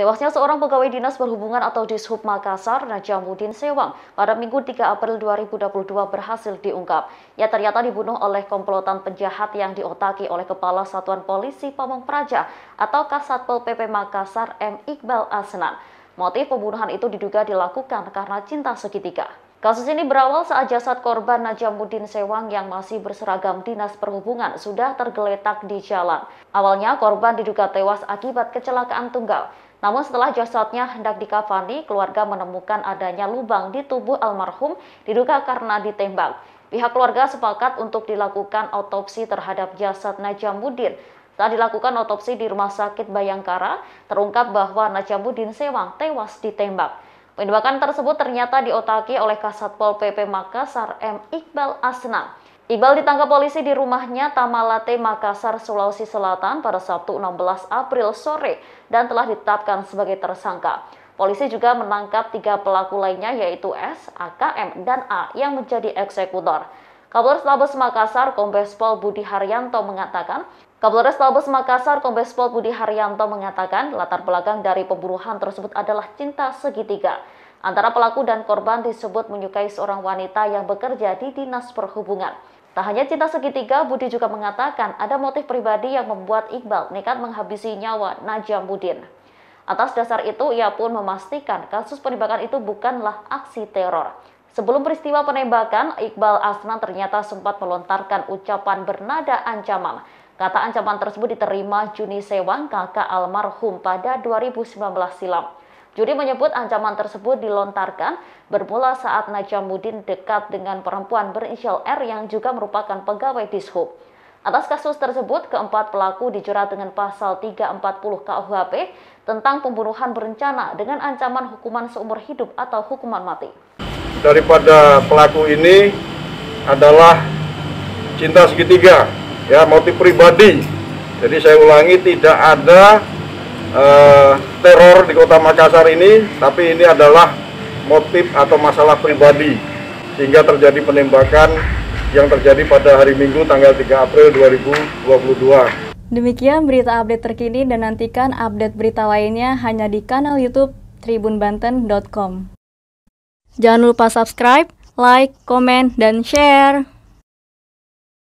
Tewasnya seorang pegawai dinas berhubungan atau Dishub Makassar, Najamuddin Sewang, pada Minggu 3 April 2022 berhasil diungkap. Ia ternyata dibunuh oleh komplotan penjahat yang diotaki oleh Kepala Satuan Polisi Pamong Praja atau Kasatpol PP Makassar M. Iqbal Asnan. Motif pembunuhan itu diduga dilakukan karena cinta segitiga. Kasus ini berawal saat jasad korban Najamuddin Sewang yang masih berseragam dinas perhubungan sudah tergeletak di jalan. Awalnya korban diduga tewas akibat kecelakaan tunggal. Namun setelah jasadnya hendak dikafani, keluarga menemukan adanya lubang di tubuh almarhum diduga karena ditembak. Pihak keluarga sepakat untuk dilakukan otopsi terhadap jasad Najamuddin. Setelah dilakukan otopsi di Rumah Sakit Bayangkara, terungkap bahwa Najamuddin Sewang tewas ditembak. Penembakan tersebut ternyata diotaki oleh Kasatpol PP Makassar M. Iqbal Asnan. Iqbal ditangkap polisi di rumahnya Tamalate, Makassar, Sulawesi Selatan pada Sabtu 16 April sore dan telah ditetapkan sebagai tersangka. Polisi juga menangkap tiga pelaku lainnya yaitu S, AKM, dan A yang menjadi eksekutor. Kapolres Labes Makassar Kombes Pol Budi Haryanto mengatakan, Kapolres Labes Makassar Kombes Pol Budi Haryanto mengatakan latar belakang dari pembunuhan tersebut adalah cinta segitiga. Antara pelaku dan korban disebut menyukai seorang wanita yang bekerja di dinas perhubungan. Tak hanya cinta segitiga, Budi juga mengatakan ada motif pribadi yang membuat Iqbal nekat menghabisi nyawa Najamuddin. Atas dasar itu, ia pun memastikan kasus penembakan itu bukanlah aksi teror. Sebelum peristiwa penembakan, Iqbal Asnan ternyata sempat melontarkan ucapan bernada ancaman. Kata ancaman tersebut diterima Juni Sewang, kakak almarhum pada 2019 silam. Juri menyebut ancaman tersebut dilontarkan bermula saat Najamuddin dekat dengan perempuan berinisial R yang juga merupakan pegawai dishub. Atas kasus tersebut, keempat pelaku dijerat dengan pasal 340 KUHP tentang pembunuhan berencana dengan ancaman hukuman seumur hidup atau hukuman mati. Daripada pelaku ini adalah cinta segitiga, ya motif pribadi. Jadi saya ulangi tidak ada eh, teror di kota Makassar ini, tapi ini adalah motif atau masalah pribadi sehingga terjadi penembakan yang terjadi pada hari Minggu tanggal 3 April 2022. Demikian berita update terkini dan nantikan update berita lainnya hanya di kanal YouTube tribunbanten.com. Jangan lupa subscribe, like, komen, dan share.